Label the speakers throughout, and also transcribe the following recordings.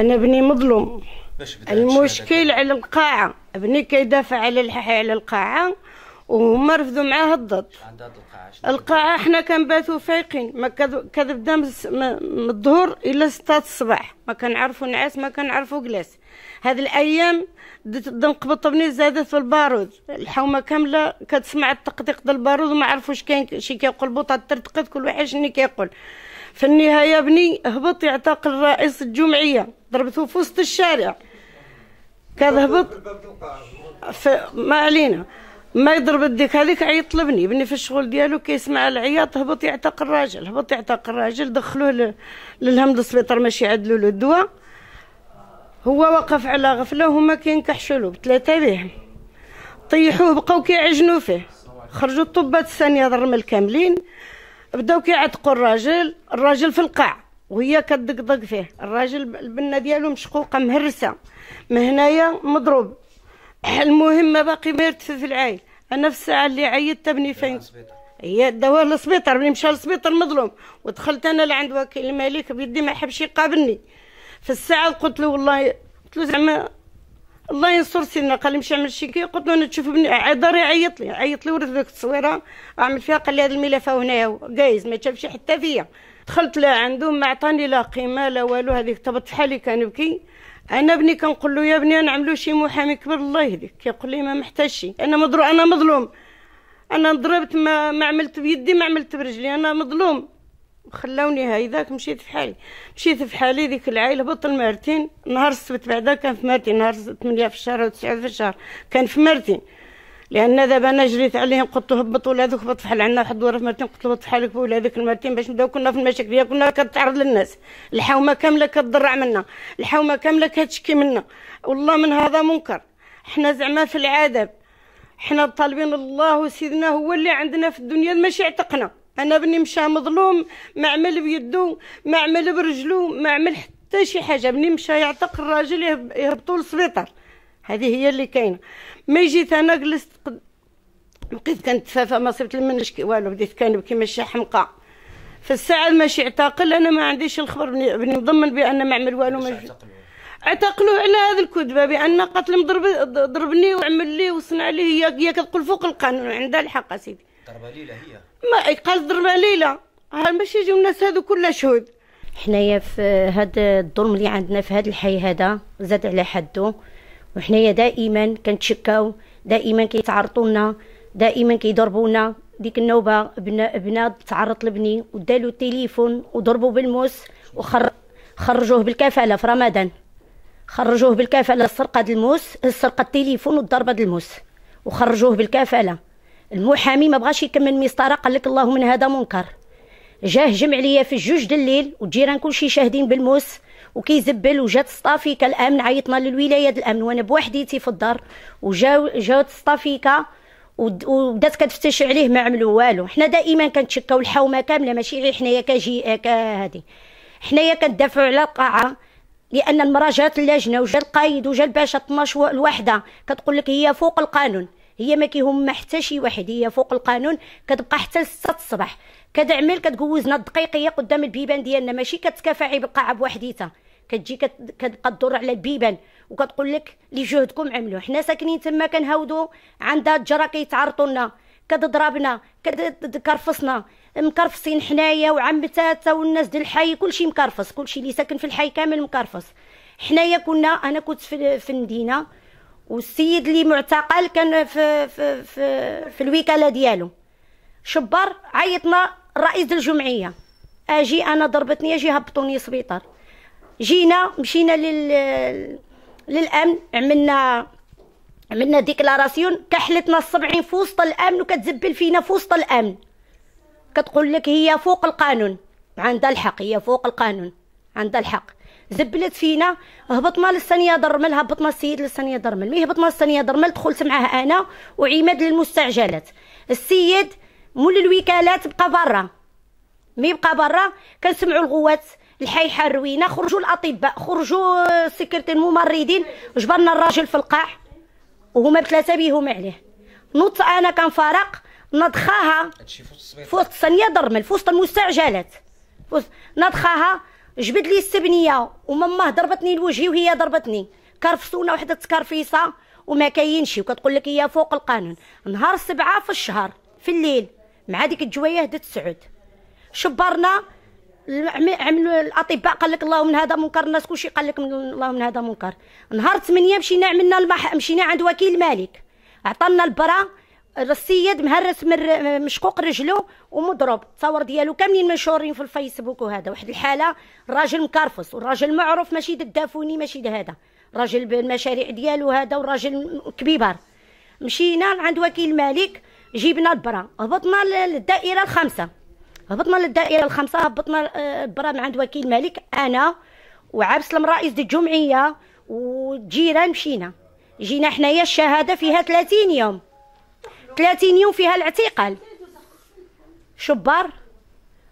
Speaker 1: انا بني مظلوم المشكل على القاعه بني كيدافع على الحي على القاعه وهما رفضوا معاه الضد القاعه حنا كنباتوا فايقين ما كذبدا من الظهر الى 6 الصباح ما كنعرفوا نعاس ما كنعرفوا جلاس هاد الايام دنقبط بني زادت في البارود الحومه كامله كتسمع التقطيق ديال البارود وما عرفوش كاين شي كيقول بوطه ترتقد كل واحد شنو كيقول في النهاية بني هبط يعتقل رئيس الجمعية ضربته في وسط الشارع كان هبط ما علينا ما يضرب الديك هذيك عيط لبني بني في الشغل ديالو كيسمع العياط هبط يعتقل الراجل هبط يعتقل الراجل دخلوه للهم السبيطار ماشي عدلوا له الدواء هو وقف على غفله وهما كينكحشوا له بثلاثه بهم طيحوه بقاو كيعجنوا فيه خرجوا الطبات الثانيه ضرم الكاملين بداو كيعتقوا الراجل الراجل في القاع وهي كدقدق فيه الراجل البنه ديالو مشقوقه مهرسه من هنايا مضروب المهم ما باقي ما في العين انا في الساعه اللي عيطت ابني فين هي داوها للسبيطار ملي مشى للسبيطار مظلوم ودخلت انا لعند وكيل الملك بيدي ما حبش يقابلني في الساعه قلت له والله قلت له زعما الله ينصر سيدنا قال لي مش عمل شي كي قلت له انا تشوف بني عذري عيط لي عيط لي ورد ذيك التصويره اعمل فيها قال لي هذا الملف هنا جايز ما تشافش حتى فيا دخلت لا عنده ما عطاني لا قيمه لا والو هذيك طبت حالي كنبكي انا بني كنقول له يا بني نعملوا شي محامي كبير الله يهديك كيقول لي ما محتاجش انا مضرو انا مظلوم انا ضربت ما, ما عملت بيدي ما عملت برجلي انا مظلوم هاي هيداك مشيت في حالي مشيت في حالي ديك العائله بطل مرتين نهار السبت بعدا كان في مرتين نهار 8 في الشهر تسعة في الشهر كان في مرتين لان دابا انا جريت عليهم قلت له هبط ولادك هبط فحال عندنا واحد الدوره في مرتين قلت له هبط فحالك ولادك مرتين باش نبداو كنا في المشاكل هي كنا كتعرض للناس الحومه كامله كتضرع منا الحومه كامله كتشكي منا والله من هذا منكر حنا زعما في العذاب حنا طالبين الله وسيدنا هو اللي عندنا في الدنيا ماشي عتقنا انا بني مشى مظلوم ما عمل بيدو ما عمل برجلو ما عمل حتى شي حاجه بني مشى يعتق الراجل يهبطو للسبيطار هذه هي اللي كاينه ما جيت انا جلست قد... بقيت كنتفافى ما صبت منش والو بديت كنبكي ماشي حمقى في الساعه ماشي اعتقل انا ما عنديش الخبر بني, بني مضمن بان ما عمل والو ما اعتقلوه على هذه الكذبه بان قتل ضربني وعمل لي وصنع لي هي هي كتقول فوق القانون عندها الحق اسيدي ليله هي ما ليله ها ماشي يجيو الناس هذو كلها شهود حنايا في
Speaker 2: هاد الظلم اللي عندنا في هاد الحي هذا زاد على حده وحنايا دائما كنتشكاو دائما كيتعرضوا لنا دائما كيضربونا ديك النوبه بنات تعرض لبني ودالو التليفون وضربوا بالموس وخر خرجوه بالكفاله في رمضان خرجوه بالكفاله السرقه الموس السرقه التليفون والضربه الموس وخرجوه بالكفاله المحامي ما بغاش يكمل مسطره قال لك الله من هذا منكر جاه جمع ليا في الجوج دليل والجيران كلشي شاهدين بالموس وكيزبل وجات سطافيكا الامن عيطنا للولايه الامن وانا بوحديتي في الدار وجاو جات سطافيكا وبدات كتفتش عليه ما عملوا والو حنا دائما كنتشكاو الحومه كامله ماشي غير حنايا كجي هادي حنايا كندافعوا على القاعه لان المراه جات اللجنه وجا القايد وجا الباشا 12 الوحده كتقول لك هي فوق القانون هي ما كيهم حتى شي واحد هي فوق القانون كتبقى حتى 6 الصباح كتعمل كتجوزنا الدقيقيه قدام البيبان ديالنا ماشي كتكافعي بالقاعه بوحديتها كتجي كتبقى تدور على البيبان وكتقول لك لي جهدكم عملوا حنا ساكنين تما كنهاودوا عندها الجره كيتعرضوا لنا كتضربنا كتكرفصنا مكرفصين حنايا وعمتاتها والناس ديال الحي كلشي مكرفص كلشي اللي ساكن في الحي كامل مكرفص حنايا كنا انا كنت في, في المدينه والسيد اللي معتقل كان في في في, في الوكاله ديالو شبر عيطنا رئيس الجمعيه اجي انا ضربتني اجي هبطوني سبيطار جينا مشينا لل للامن عملنا عملنا ديكلاراسيون كحلتنا السبعين في وسط الامن وكتزبل فينا في وسط الامن كتقول لك هي فوق القانون عندها الحق هي فوق القانون عندها الحق زبلت فينا هبطنا للسنية درمل هبطنا السيد للسنية درمل مي هبطنا للثانيه درمل دخلت معاه انا وعماد للمستعجلات السيد مول الوكالات بقى برا مي بقى برا كنسمعوا الغوات الحيحه الروينه خرجوا الاطباء خرجوا سكرتير الممرضين جبرنا الراجل في القاع وهما بثلاثه بيهم عليه نط انا كنفارق ندخاها في وسط السنيه درمل في وسط المستعجلات نضخاها جبد لي السبنيه وماما ضربتني لوجهي وهي ضربتني كرفسونا وحده تكرفيصه وما كاينش وكتقول لك هي فوق القانون نهار سبعة في الشهر في الليل مع ديك الجويه هدت سعود شبرنا عملوا الاطباء قال لك الله من هذا منكر الناس كلشي قال لك من الله من هذا منكر نهار 8 مشينا عملنا المح... مشينا عند وكيل مالك عطانا البرا السيد مهرس من مشقوق رجله ومضرب تصور ديالو كاملين منشورين في الفيسبوك وهذا واحد الحاله الراجل مكرفص والراجل معروف ماشي دافوني ماشي هذا راجل بالمشاريع ديالو هذا وراجل كبيبر مشينا عند وكيل الملك جبنا البرا هبطنا للدائره الخامسه هبطنا للدائره الخامسه هبطنا آه، البرا من عند وكيل الملك انا وعبسلم رئيس الجمعيه والجيران مشينا جينا حنايا الشهاده فيها 30 يوم 30 يوم فيها الاعتقال شبار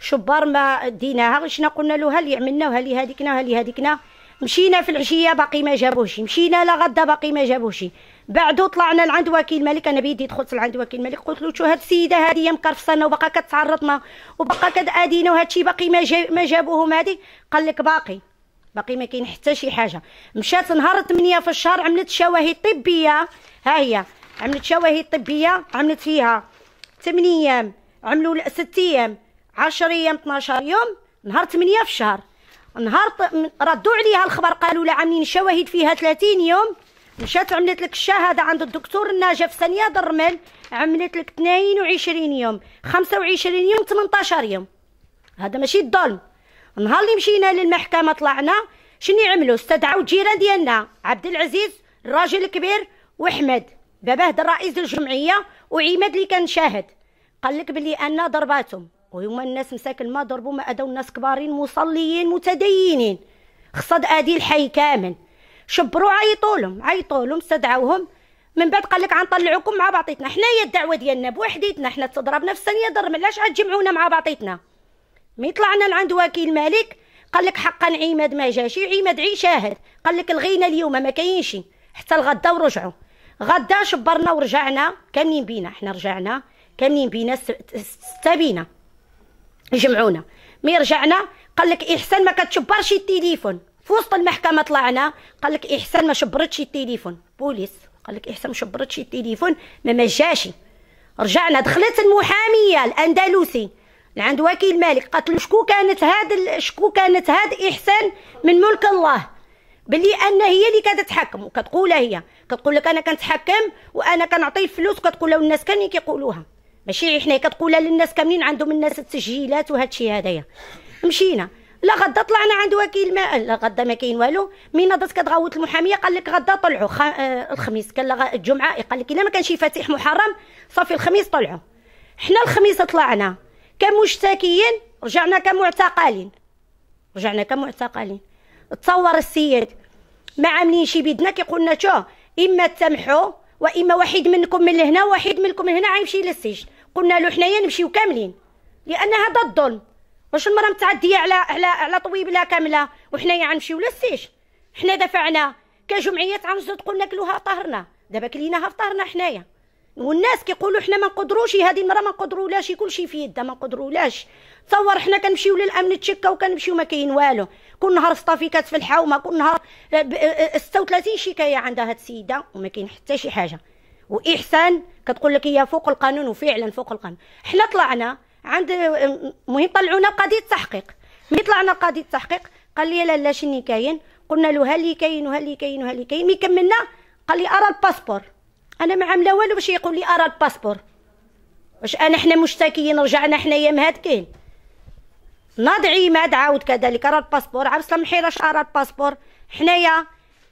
Speaker 2: شبار ما ديناها شنا قلنا له هل عملنا وهل هذيكنا وهل هذيكنا مشينا في العشيه باقي ما جابوش مشينا لغدا باقي ما جابوش بعدو طلعنا لعند وكيل ملك انا بيدي دخلت لعند وكيل ملك قلت له شو هاد السيده هذه مكرفصنا وبقى كتعرضنا وباقا كتادينا وهادشي باقي ما ما جابوهم هذه قال لك باقي باقي ما كاين حتى شي حاجه مشات نهار 8 في الشهر عملت شواهد طبيه ها هي عملت شواهد طبيه عملت فيها 8 ايام عملوا 6 ايام 10 ايام 12 يوم نهار 8 في الشهر نهار ردوا عليها الخبر قالوا لها عاملين شواهد فيها 30 يوم مشات عملت لك الشهاده عند الدكتور في ثانيه درمل عملت لك 22 يوم 25 يوم 18 يوم هذا ماشي الظلم نهار اللي مشينا للمحكمه طلعنا شنو يعملوا استدعوا الجيران ديالنا عبد العزيز الراجل الكبير واحمد دابا هدا الرئيس الجمعيه وعماد اللي كان شاهد قال لك بلي انا ضرباتهم وهما الناس مساكن ما ضربوا ما اداو الناس كبارين مصليين متدينين خصد ادي الحي كامل شبروا عيطوا لهم عيطوا لهم استدعوهم من بعد قال لك غنطلعوكم مع بعضيتنا حنايا الدعوه ديالنا بوحديتنا حنا تضربنا في الثانيه ضرب علاش عتجمعونا مع بعضيتنا مي طلعنا لعند وكيل الملك قال لك حقا عماد ما جاشي عماد عي شاهد قال لك الغينا اليوم ما كاينشي حتى الغدا ورجعوا غدا شبرنا ورجعنا كاملين بينا حنا رجعنا كاملين بينا ستة بينا جمعونا مي رجعنا قال لك احسان ما كتشبرش التليفون في وسط المحكمه طلعنا قال لك احسان ما شبرتش التليفون بوليس قال لك احسان ما شبرتش التليفون ما ما جاش رجعنا دخلت المحاميه الاندلسي عند وكيل مالك قالت له شكون كانت هاد شكون كانت هاد احسان من ملك الله بلي ان هي اللي كتتحكم وكتقولها هي كتقول لك انا كنتحكم وانا كنعطي الفلوس وكتقولها والناس كاملين كيقولوها ماشي حنا كتقولها للناس كاملين عندهم الناس التسجيلات وهذا الشيء هذايا مشينا لا غدا طلعنا عند وكيل ما لا غدا ما كاين والو مين ضت كتغوت المحاميه قال لك غدا طلعوا خ... آه الخميس قال لغ... الجمعه قال لك الا ما كانش شي فاتح محرم صافي الخميس طلعوا حنا الخميس طلعنا كمشتكيين رجعنا كمعتقلين رجعنا كمعتقلين تصور السيد ما عاملين شي بيدنا كيقول لنا شو اما تسامحوا واما واحد منكم من لهنا وواحد منكم من هنا غيمشي للسجن قلنا له حنايا نمشيو كاملين لان هذا الظلم واش المراه متعديه على على على طويبله كامله وحنايا غنمشيو للسجن حنا دفعنا كجمعيات عنصت قلنا كلوها طهرنا دابا كليناها في طهرنا حنايا والناس كيقولوا حنا ما نقدروش هذه المراه ما نقدرولاش كلشي في يدها ما نقدرولاش تصور حنا كنمشيو للامن تشكا وكنمشيو ما كاين والو كل نهار كانت في الحومه كل نهار 36 شكايه عندها هاد السيده وما كاين حتى شي حاجه واحسان كتقول لك هي فوق القانون وفعلا فوق القانون حنا طلعنا عند المهم طلعونا قضيه تحقيق ملي طلعنا قضيه التحقيق قال لي لا لا شني كاين قلنا له اللي كاين اللي كاين اللي كاين مي كملنا قال لي ارى الباسبور انا ما عامله والو باش يقول لي ارى الباسبور واش انا حنا مشتكيين رجعنا حنايا مهاتكين نضعي عماد عاود كذلك راه الباسبور عبس الحيره راه الباسبور حنايا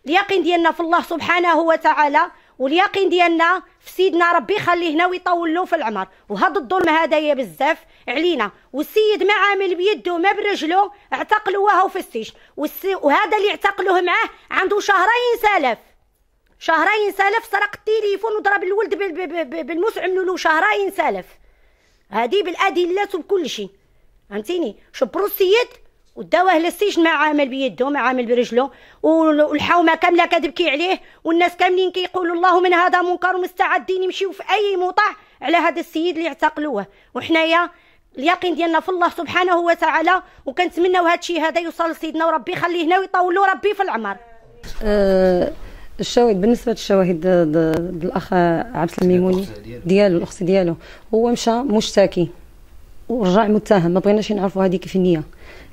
Speaker 2: اليقين ديالنا في الله سبحانه وتعالى واليقين ديالنا في سيدنا ربي يخليه هنا ويطول له في العمر وهذا الظلم هذايا بزاف علينا والسيد ما عامل بيده ما برجله اعتقلوه وهو في السجن وهذا اللي اعتقلوه معاه عنده شهرين سالف شهرين سالف سرق التليفون وضرب الولد بالمسعم له شهرين سالف هذه بالادله وبكل شيء فهمتيني شبروا السيد وداوه للسجن ما عامل بيده ما عامل برجله والحومه كامله كتبكي عليه والناس كاملين كيقولوا الله من هذا منكر ومستعدين يمشيو في اي موطع على هذا السيد اللي اعتقلوه وحنايا اليقين ديالنا في الله سبحانه وتعالى وكنتمناو هذا الشيء هذا يوصل لسيدنا وربي يخليه هنا ويطولوا ربي في العمر
Speaker 3: أه، الشواهد بالنسبه للشواهد بالاخ عبد الميموني ديالو الاخت ديالو هو مشى مشتكي ورجع متهم ما بغيناش نعرفوا هذيك في النيه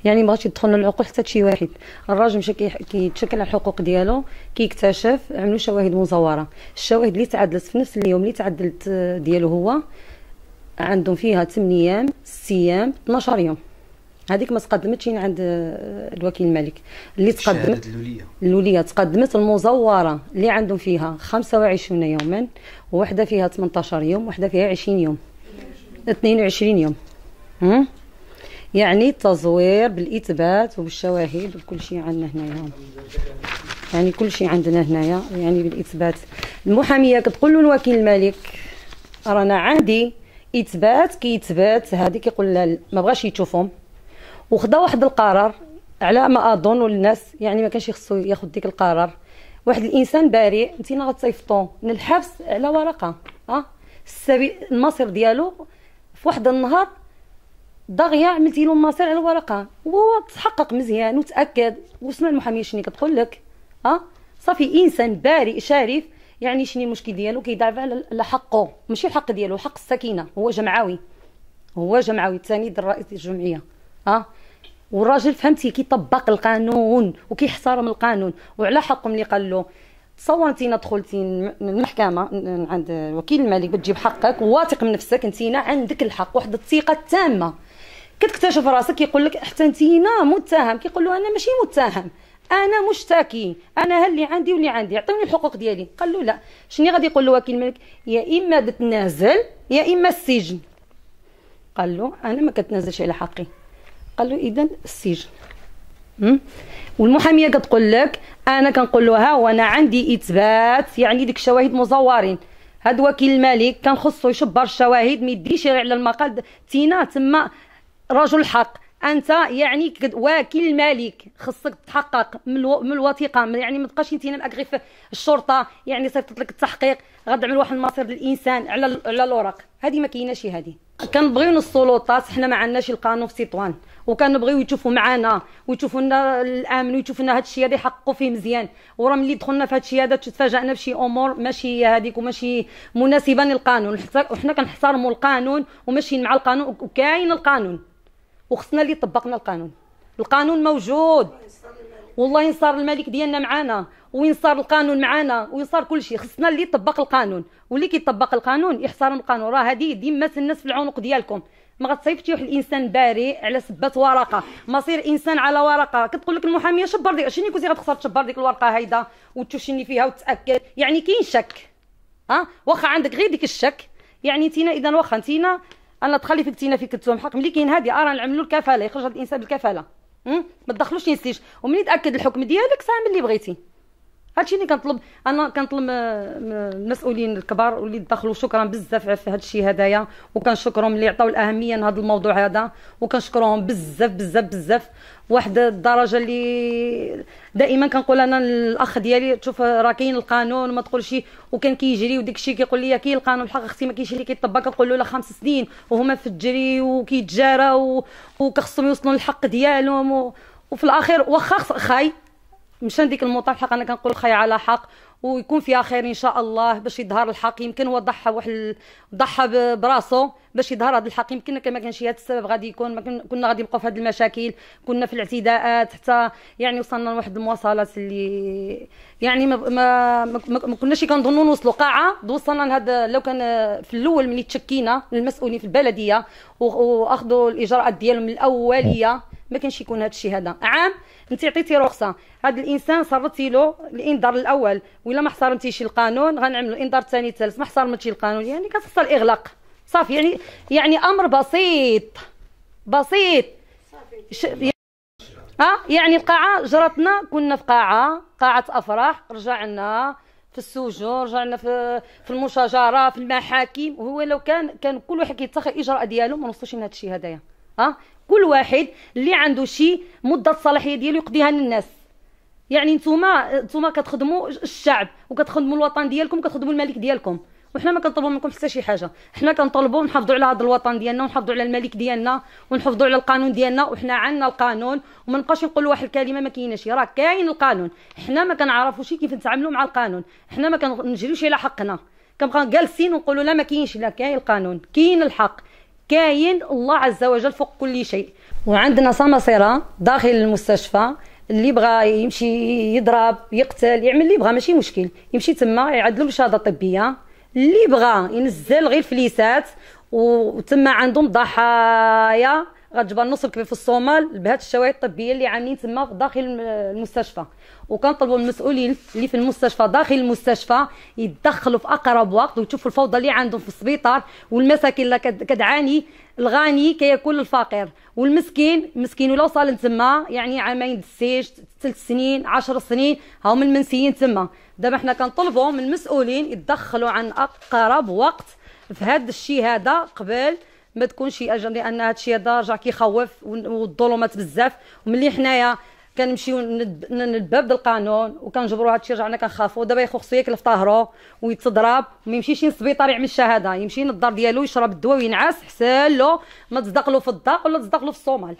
Speaker 3: يعني ما بغاش يدخلنا العقول حتى شي واحد الراجل مشى كيتشكل على الحقوق ديالو كيكتشف عملوا شواهد مزوره الشواهد اللي تعدلت في نفس اليوم اللي تعدلت آه، ديالو هو عندهم فيها 8 ايام 6 ايام 12 يوم هذيك ما تقدمتش عند آه، الوكيل الملك اللي تقدمت اللوليه اللوليه تقدمت المزوره اللي عندهم فيها 25 يوما وحده فيها 18 يوم وحده فيها 20 يوم 22 يوم يعني التزوير بالاثبات وبالشواهد وكل شيء عندنا هنايا يعني كل شيء عندنا هنايا يعني بالاثبات المحاميه كتقول له الوكيل الملك رانا عندي اثبات كيتبات هذه كيقول لها ما بغاش يشوفهم وخدا واحد القرار على ما اظن الناس يعني ما كانش يخصو ياخذ ديك القرار واحد الانسان بريء انت غتصيفطوه من الحبس على ورقه اه المصير ديالو في واحد النهار دغيا عملتي له المصير على الورقه وهو تحقق مزيان وتاكد وسمع المحاميه شنو كتقول لك اه صافي انسان بارئ شريف يعني شنو المشكل ديالو كيدافع على حقه ماشي الحق ديالو حق السكينه هو جمعاوي هو جمعاوي الثاني رئيس الجمعيه اه والراجل فهمتي كيطبق القانون وكيحترم القانون وعلى حقهم اللي قال له تصور دخلتي المحكمه عند وكيل الملك بتجيب حقك واثق من نفسك انتينا عندك الحق واحد الثقه التامه كتكتشف راسك يقول لك حتى انتينا متهم كيقول له انا ماشي متهم انا مشتكي انا اللي عندي واللي عندي عطوني الحقوق ديالي قال له لا شنو غادي يقول له وكيل الملك يا اما بتنازل يا اما السجن قال له انا ما كتنازلش على حقي قال له اذا السجن والمحاميه كتقول لك انا كنقول له ها وانا عندي اثبات يعني ديك الشواهد مزورين هاد وكيل الملك كان خصو يشبر الشواهد ما يديش على المقال تينا تما رجل حق انت يعني وكيل الملك خصك تحقق من, الو... من الوثيقه يعني ما تبقاش انت في الشرطه يعني صيفطت لك التحقيق غتعمل واحد المصير للانسان على على الاوراق هذه ما كايناش هذه كنبغيو السلطات حنا ما عندناش القانون في سطوان وكنبغيو يشوفوا معانا ويشوفوا لنا الامن ويشوفوا لنا هذا الشيء هذا يحققوا فيه مزيان وراه ملي دخلنا في هذا الشيء هذا تفاجئنا بشي امور ماشي هذيك وماشي مناسبه للقانون وحنا كنحترموا القانون وماشيين مع القانون وكاين القانون وخصنا اللي طبقنا القانون القانون موجود والله ينصار الملك ديالنا معانا وينصار القانون معانا وينصار كل شيء خصنا اللي طبق القانون واللي كيطبق القانون يحترم القانون راه هذه ديما الناس في العنق ديالكم ما غتصيفش واحد الانسان باري على سبات ورقه مصير انسان على ورقه كتقول لك المحاميه شبر ديك شنو كنتي غتخسر تشبر ديك الورقه هيدا وتشوشني فيها وتتاكد يعني كاين شك ها واخا عندك غير ديك الشك يعني تينا اذا واخا تينا انا تخلي فيك تينا فيك تسوم حق ملي كاين هذه آه، راه نعملوا الكفاله يخرج الانسان بالكفاله ما تدخلوش ينسيش ومني تاكد الحكم ديالك ساعه اللي بغيتي هادشي اللي كنطلب انا كنطلب المسؤولين الكبار واللي دخلوا شكرا بزاف على هذا الشيء هدايا وكنشكرهم اللي عطاو الاهميه لهذا الموضوع هذا وكنشكرهم بزاف بزاف بزاف واحد الدرجه اللي دائما كنقول انا الاخ ديالي تشوف راه كاين القانون ما تقولش وكان كيجري وداك الشيء كيقول لي كاين القانون الحق اختي ما كاينش اللي كيطبق كنقول له لا خمس سنين وهما في الجري وكيتجارى وكخصهم يوصلوا للحق ديالهم و... وفي الاخير واخا خاي مشان ديك الموطه الحق انا كنقول الخير على حق ويكون فيها خير ان شاء الله باش يظهر الحق يمكن هو ضحى واحد ضحى براسو باش يظهر هذا الحق يمكن ما شي هذا السبب غادي يكون ما كنا غادي نبقاو في هذه المشاكل كنا في الاعتداءات حتى يعني وصلنا لواحد المواصلات اللي يعني ما ما, ما كناش كنظنوا نوصلوا قاعه وصلنا لهذا لو كان في الاول ملي تشكينا المسؤولين في البلديه واخذوا الاجراءات ديالهم الاوليه ما كانش يكون هذا الشيء هذا عام انت عطيتي رخصه هذا الانسان صرفتي له الانذار الاول ولا ما احترمتيش القانون غنعملوا الانذار الثاني الثالث ما احترمتي القانون يعني كتوصل الاغلاق صافي يعني يعني امر بسيط بسيط صافي اه يعني القاعه جرتنا كنا في قاعه قاعه افراح رجعنا في السجون رجعنا في في المشاجره في المحاكم وهو لو كان كان كل واحد كيتخذ الاجراء ديالو ما نوصلوش لهذا الشيء هذايا اه كل واحد اللي عنده شي مده الصلاحيه ديالو يقضيها للناس يعني نتوما نتوما كتخدموا الشعب وكتخدموا الوطن ديالكم وكتخدموا الملك ديالكم وحنا ما كنطلبوا منكم حتى شي حاجه حنا كنطلبوا نحافظوا على هذا الوطن ديالنا ونحافظوا على الملك ديالنا ونحافظوا على القانون ديالنا وحنا عندنا القانون وما نبقاش نقول واحد الكلمه ما كايناش راه كاين القانون حنا ما كنعرفوش كيف نتعاملوا مع القانون حنا ما كنجريوش على حقنا كنبقى جالسين ونقولوا لا ما كاينش لا كاين القانون كاين الحق كاين الله عز وجل فوق كل شيء وعندنا سماسرة داخل المستشفى اللي بغى يمشي يضرب يقتل يعمل اللي بغى ماشي مشكل يمشي تما يعدلوا الشهاده الطبيه اللي بغى ينزل غير فليسات وتما عندهم ضحايا غتجبر الكبير في الصومال بهاد الشوايط الطبيه اللي عاملين تما داخل المستشفى وكنطلبوا المسؤولين اللي في المستشفى داخل المستشفى يتدخلوا في اقرب وقت ويشوفوا الفوضى اللي عندهم في السبيطار والمساكين اللي كتعاني الغني كياكل الفقير والمسكين مسكين ولا وصل تما يعني عامين دسيج ثلاث سنين 10 سنين هم المنسيين تما دابا حنا كنطلبوا من المسؤولين يتدخلوا عن اقرب وقت في هذا الشيء هذا قبل ما تكونش اجل لان هذا الشيء هذا رجع كيخوف والظلمات بزاف وملي حنايا كنمشيو للباب ديال القانون وكنجبروا هذا الشيء رجعنا كنخافوا دابا يا خو خصو ياكل في طهرو ويتضرب وما يمشيش للسبيطار يعمل الشهاده يمشي للدار ديالو يشرب الدواء وينعس حسن له ما تصدق له في الدار ولا تصدق له في الصومال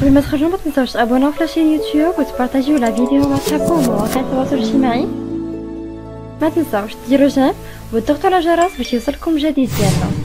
Speaker 2: قبل ما تخرجوا ما تنساوش تابوناو في لاشين يوتيوب وتبارطاجيو لا فيديو مع صحابكم ومواقع
Speaker 3: التواصل الاجتماعي ما تنساوش ديروا جيم وتضغطوا على الجرس باش يوصلكم جديد ديالنا